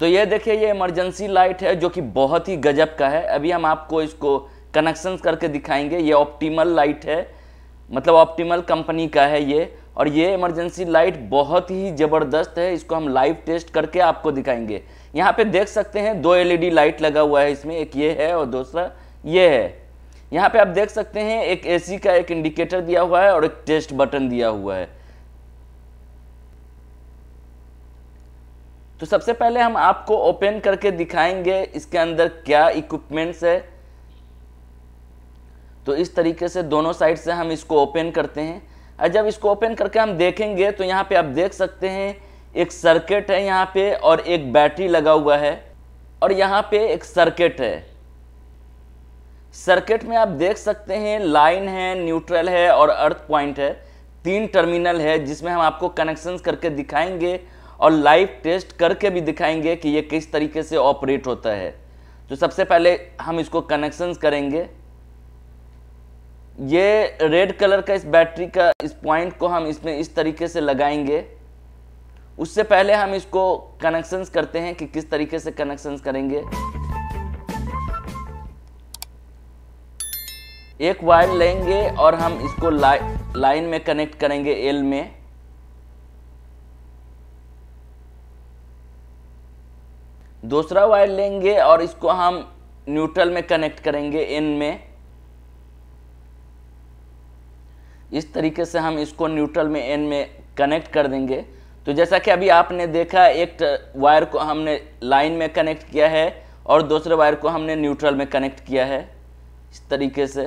तो ये देखिए ये इमरजेंसी लाइट है जो कि बहुत ही गजब का है अभी हम आपको इसको कनेक्शन करके दिखाएंगे ये ऑप्टीमल लाइट है मतलब ऑप्टीमल कंपनी का है ये और ये इमरजेंसी लाइट बहुत ही ज़बरदस्त है इसको हम लाइव टेस्ट करके आपको दिखाएंगे यहाँ पे देख सकते हैं दो एलईडी लाइट लगा हुआ है इसमें एक ये है और दूसरा ये है यहाँ पे आप देख सकते हैं एक एसी का एक इंडिकेटर दिया हुआ है और एक टेस्ट बटन दिया हुआ है तो सबसे पहले हम आपको ओपन करके दिखाएंगे इसके अंदर क्या इक्विपमेंट्स है तो इस तरीके से दोनों साइड से हम इसको ओपन करते हैं और जब इसको ओपन करके हम देखेंगे तो यहाँ पे आप देख सकते हैं एक सर्किट है यहाँ पे और एक बैटरी लगा हुआ है और यहाँ पे एक सर्किट है सर्किट में आप देख सकते हैं लाइन है न्यूट्रल है और अर्थ पॉइंट है तीन टर्मिनल है जिसमें हम आपको कनेक्शंस करके दिखाएंगे और लाइव टेस्ट करके भी दिखाएंगे कि ये किस तरीके से ऑपरेट होता है तो सबसे पहले हम इसको कनेक्शन करेंगे ये रेड कलर का इस बैटरी का इस पॉइंट को हम इसमें इस तरीके से लगाएंगे उससे पहले हम इसको कनेक्शन करते हैं कि किस तरीके से कनेक्शन करेंगे एक वायर लेंगे और हम इसको लाइन में कनेक्ट करेंगे एल में दूसरा वायर लेंगे और इसको हम न्यूट्रल में कनेक्ट करेंगे एन में इस तरीके से हम इसको न्यूट्रल में एन में कनेक्ट कर देंगे तो जैसा कि अभी आपने देखा एक वायर को हमने लाइन में कनेक्ट किया है और दूसरे वायर को हमने न्यूट्रल में कनेक्ट किया है इस तरीके से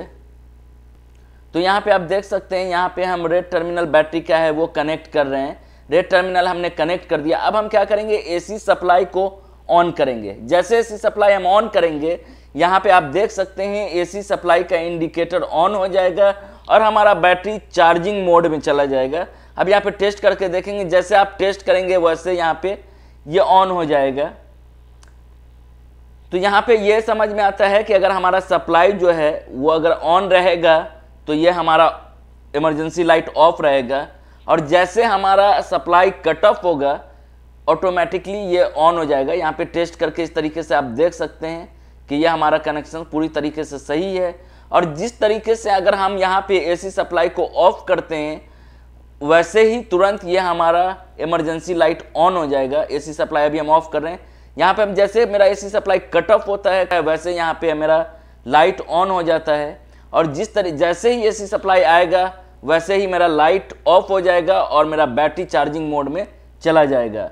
तो यहाँ पे आप देख सकते हैं यहाँ पे हम रेड टर्मिनल बैटरी क्या है वो कनेक्ट कर रहे हैं रेड टर्मिनल हमने कनेक्ट कर दिया अब हम क्या करेंगे ए सप्लाई को ऑन करेंगे जैसे एसी सप्लाई हम ऑन करेंगे यहाँ पे आप देख सकते हैं एसी सप्लाई का इंडिकेटर ऑन हो जाएगा और हमारा बैटरी चार्जिंग मोड में चला जाएगा अब यहाँ पे टेस्ट करके देखेंगे जैसे आप टेस्ट करेंगे वैसे यहाँ पे ये यह ऑन हो जाएगा तो यहाँ पे ये समझ में आता है कि अगर हमारा सप्लाई जो है वो अगर ऑन रहेगा तो ये हमारा इमरजेंसी लाइट ऑफ रहेगा और जैसे हमारा सप्लाई कट ऑफ होगा ऑटोमेटिकली ये ऑन हो जाएगा यहाँ पे टेस्ट करके इस तरीके से आप देख सकते हैं कि यह हमारा कनेक्शन पूरी तरीके से सही है और जिस तरीके से अगर हम यहाँ पे एसी सप्लाई को ऑफ करते हैं वैसे ही तुरंत यह हमारा इमरजेंसी लाइट ऑन हो जाएगा एसी सप्लाई अभी हम ऑफ कर रहे हैं यहाँ पे हम जैसे मेरा एसी सप्लाई कट ऑफ होता है वैसे यहाँ पे मेरा लाइट ऑन हो जाता है और जिस तरह जैसे ही ए सप्लाई आएगा वैसे ही मेरा लाइट ऑफ हो जाएगा और मेरा बैटरी चार्जिंग मोड में चला जाएगा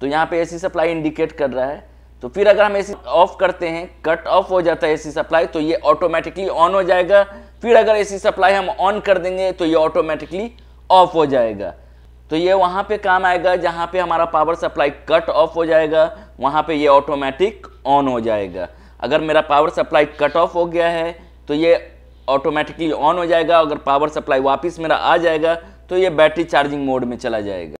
तो यहाँ पे एसी सप्लाई इंडिकेट कर रहा है तो फिर अगर हम एसी ऑफ करते हैं कट ऑफ हो जाता है एसी सप्लाई तो ये ऑटोमेटिकली ऑन हो जाएगा फिर अगर एसी सप्लाई हम ऑन कर देंगे तो ये ऑटोमेटिकली ऑफ हो जाएगा तो ये वहाँ पे काम आएगा जहाँ पे हमारा पावर सप्लाई कट ऑफ हो जाएगा वहाँ पे ये ऑटोमेटिक ऑन हो जाएगा अगर मेरा पावर सप्लाई कट ऑफ हो गया है तो ये ऑटोमेटिकली ऑन हो जाएगा अगर पावर सप्लाई वापस मेरा आ जाएगा तो ये बैटरी चार्जिंग मोड में चला जाएगा